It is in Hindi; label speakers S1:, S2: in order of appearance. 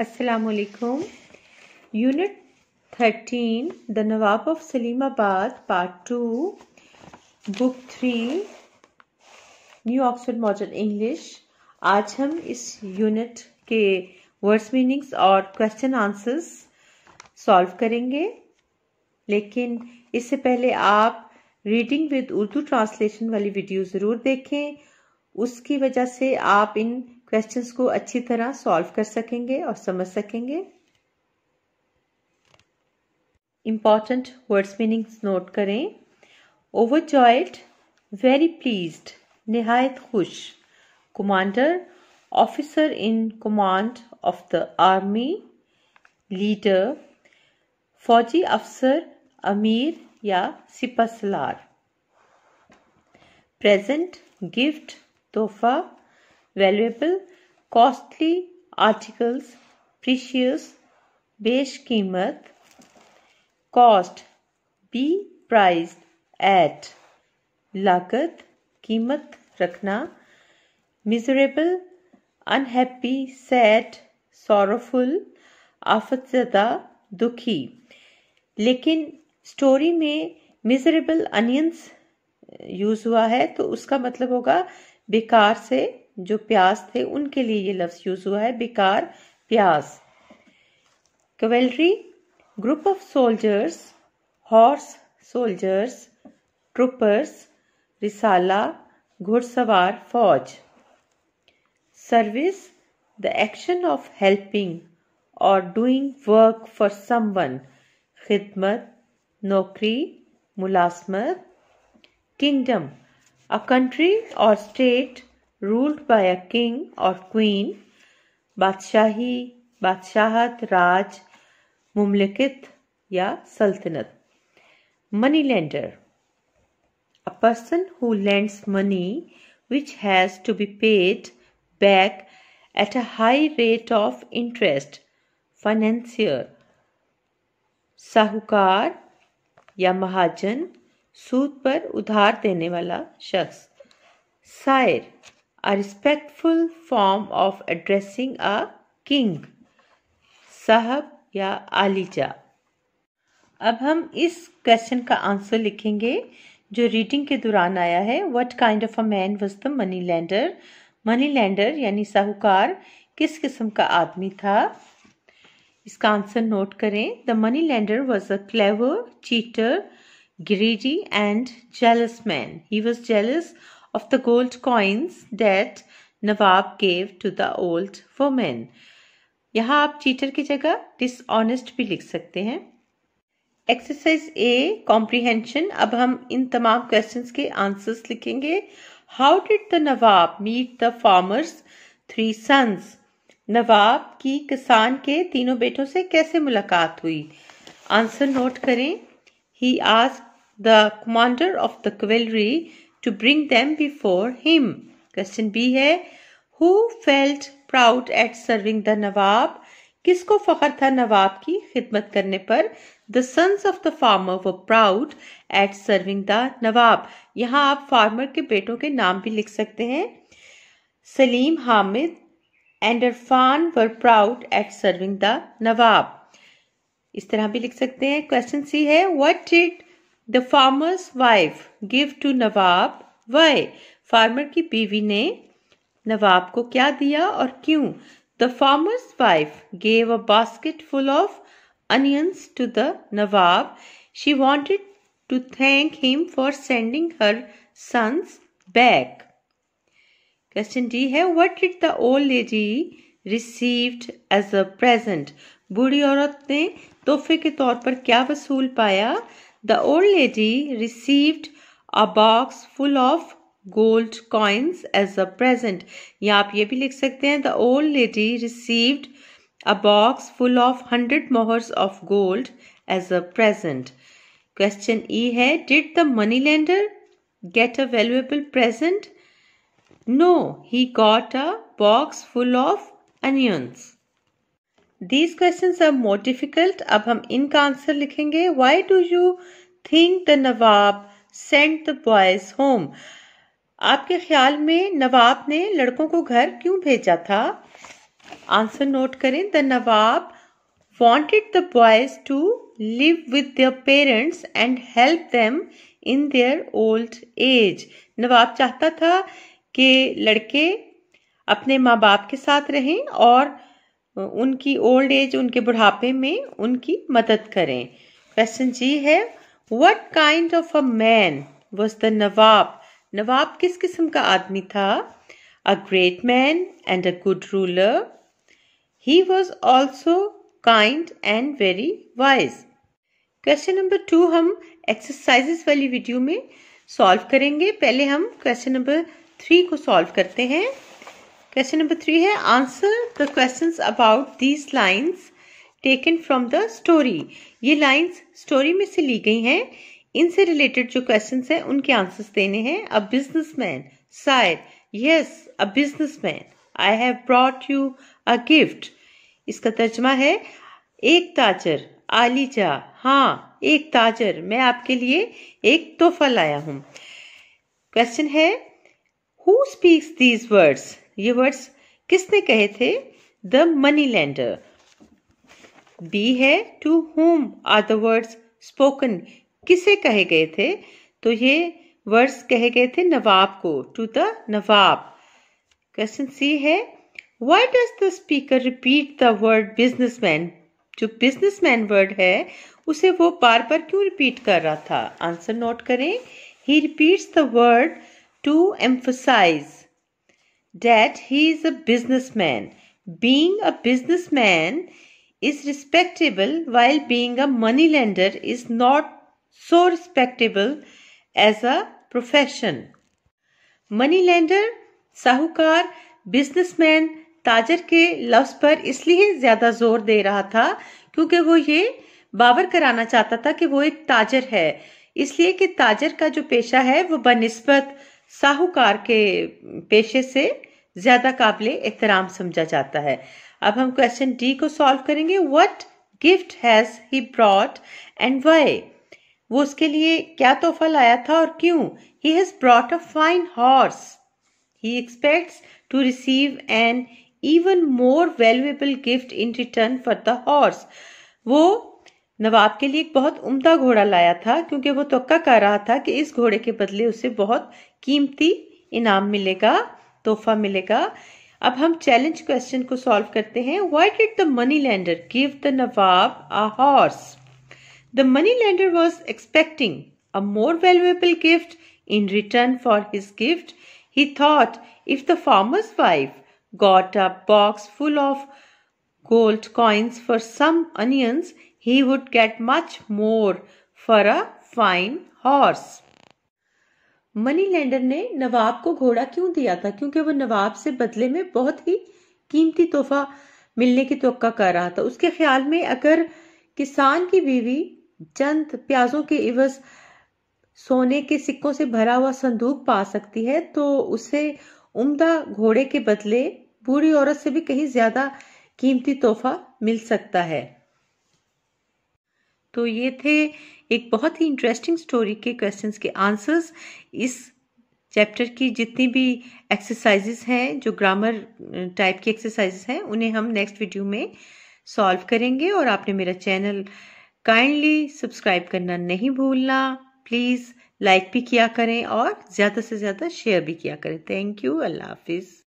S1: असलकुम unit thirteen the Nawab of Salimabad part two book three new Oxford modern English आज हम इस यूनिट के वर्ड्स मीनिंग्स और क्वेश्चन आंसर्स सॉल्व करेंगे लेकिन इससे पहले आप रीडिंग विद उर्दू ट्रांसलेशन वाली वीडियो ज़रूर देखें उसकी वजह से आप इन क्वेश्चंस को अच्छी तरह सॉल्व कर सकेंगे और समझ सकेंगे इम्पॉर्टेंट वर्ड्स मीनिंग्स नोट करें ओवर ओवरजॉयड वेरी प्लीज नहायत खुश commander officer in command of the army leader फौजी अफसर अमीर या सिपसलार प्रेजेंट गिफ्ट तोहफा valuable, costly articles, precious, बेश कीमत कॉस्ट बी प्राइस एट लागत कीमत रखना मिजरेबल अनहैप्पी सैड आफत ज्यादा दुखी लेकिन स्टोरी में मिजरेबल अनियंस यूज़ हुआ है तो उसका मतलब होगा बेकार से जो प्यास थे उनके लिए ये लफ्ज़ यूज़ हुआ है बेकार प्यास cavalry group of soldiers horse soldiers troopers रिसाला घुड़सवार फौज service the action of helping और डूइंग वर्क फॉर समवन खिदमत नौकरी मुलाजमत kingdom A country or state ruled by a king or queen, बादशाही बादशाहत राज मुमलिकत या सल्तनत money lender a person who lends money which has to be paid back at a high rate of interest financier Sahukar, या महाजन सूद पर उधार देने वाला शख्स sire a respectful form of addressing a king साहब या आलीजा अब हम इस क्वेश्चन का आंसर लिखेंगे जो रीडिंग के दौरान आया है what kind of a man was the money lender money lender यानी साहूकार किस किस्म का आदमी था इसका आंसर नोट करें the money lender was a clever cheater greedy and jealous man. He was jealous of the gold coins that Nawab gave to the old women यहाँ आप चीटर की जगह डिसऑनेस्ट भी लिख सकते हैं एक्सरसाइज ए कॉम्प्रीहेंशन अब हम इन तमाम क्वेश्चंस के आंसर्स लिखेंगे how did the Nawab meet the farmers three sons Nawab की किसान के तीनों बेटों से कैसे मुलाकात हुई आंसर नोट करें he asked the commander of the cavalry to bring them before him. Question B है who felt proud at serving the Nawab किसको फखर था नवाब की खिदमत करने पर the sons of the farmer were proud at serving the Nawab यहाँ आप फार्मर के बेटों के नाम भी लिख सकते हैं Salim Hamid and Irfan were proud at serving the Nawab इस तरह भी लिख सकते हैं क्वेश्चन सी है what did the farmer's wife give to Nawab why farmer की बीवी ने नवाब को क्या दिया और क्यों the farmer's wife gave a basket full of onions to the Nawab she wanted to thank him for sending her sons back question D है what did the old lady received as a present बूढ़ी औरत ने तोहफे के तौर पर क्या वसूल पाया the old lady received a box full of gold coins as a present या आप ये भी लिख सकते हैं the old lady received a box full of hundred mohurs of gold as a present question E है did the money lender get a valuable present no he got a box full of onions these question are more difficult अब हम इनका आंसर लिखेंगे why do you think the Nawab sent the boys home आपके ख्याल में नवाब ने लड़कों को घर क्यों भेजा था आंसर नोट करें the Nawab wanted the boys to live with their parents and help them in their old age. नवाब चाहता था कि लड़के अपने माँ बाप के साथ रहें और उनकी ओल्ड एज उनके बुढ़ापे में उनकी मदद करें क्वेश्चन जी है what kind of a man was the Nawab नवाब किस किस्म का आदमी था a great man and a good ruler he was also kind and very wise question number two हम एक्सरसाइजेस वाली वीडियो में सॉल्व करेंगे पहले हम क्वेश्चन नंबर थ्री को सॉल्व करते हैं क्वेश्चन नंबर थ्री है answer the question about these lines taken from the story ये लाइन्स स्टोरी में से ली गई हैं इनसे रिलेटेड जो क्वेश्चन हैं उनके आंसर्स देने हैं अ बिजनेस मैन शायद yes a businessman I have brought you a gift इसका तर्जमा है एक ताजर आलीजा हाँ एक ताजर मैं आपके लिए एक तोहफा लाया हूँ क्वेश्चन है हु स्पीक्स दीज वर्ड्स ये वर्ड्स किसने कहे थे द मनी लैंडर बी है to whom are the words spoken किसे कहे गए थे तो ये वर्ड्स कहे गए थे नवाब को to the Nawab question C है why does the speaker repeat the word businessman जो बिजनेसमैन वर्ड है उसे वो बार बार क्यों रिपीट कर रहा था आंसर नोट करें he repeat the word to emphasize that he is a businessman. Being a businessman is respectable while being a moneylender is not so respectable as a profession. Moneylender Sahukar, businessman, ताजर के लफ्ज पर इसलिए ज्यादा जोर दे रहा था क्योंकि वो ये बावर कराना चाहता था कि वो एक ताजर है इसलिए कि ताजर का जो पेशा है वो बनस्बत साहूकार के पेशे से ज्यादा काबिल एहतराम समझा जाता है अब हम क्वेश्चन डी को सॉल्व करेंगे what gift has he brought and why वो उसके लिए क्या तोहफा लाया था और क्यों he has brought a fine horse he expects to receive an even more valuable gift in return for the horse वो नवाब के लिए एक बहुत उम्दा घोड़ा लाया था क्योंकि वो तोक्का कर रहा था कि इस घोड़े के बदले उसे बहुत कीमती इनाम मिलेगा तोहफा मिलेगा अब हम चैलेंज क्वेश्चन को सॉल्व करते हैं why did the money lender give the Nawab a horse the money lender was expecting a more valuable gift in return for his gift he thought if the farmer's wife got a box full of gold coins for some onions, he would get much more for a fine horse. Money lender ने नवाब को घोड़ा क्यों दिया था क्योंकि वो नवाब से बदले में बहुत ही कीमती तोहफा मिलने की तो कर रहा था उसके ख्याल में अगर किसान की बीवी चंद प्याजों के इवज सोने के सिक्कों से भरा हुआ संदूक पा सकती है तो उसे उम्दा घोड़े के बदले बूढ़ी औरत से भी कहीं ज्यादा कीमती तोहफा मिल सकता है तो ये थे एक बहुत ही इंटरेस्टिंग स्टोरी के क्वेश्चंस के आंसर्स इस चैप्टर की जितनी भी एक्सरसाइजेस हैं जो ग्रामर टाइप की एक्सरसाइजेस हैं उन्हें हम नेक्स्ट वीडियो में सॉल्व करेंगे और आपने मेरा चैनल काइंडली सब्सक्राइब करना नहीं भूलना प्लीज़ लाइक भी किया करें और ज़्यादा से ज़्यादा शेयर भी किया करें थैंक यू अल्लाह हाफिज़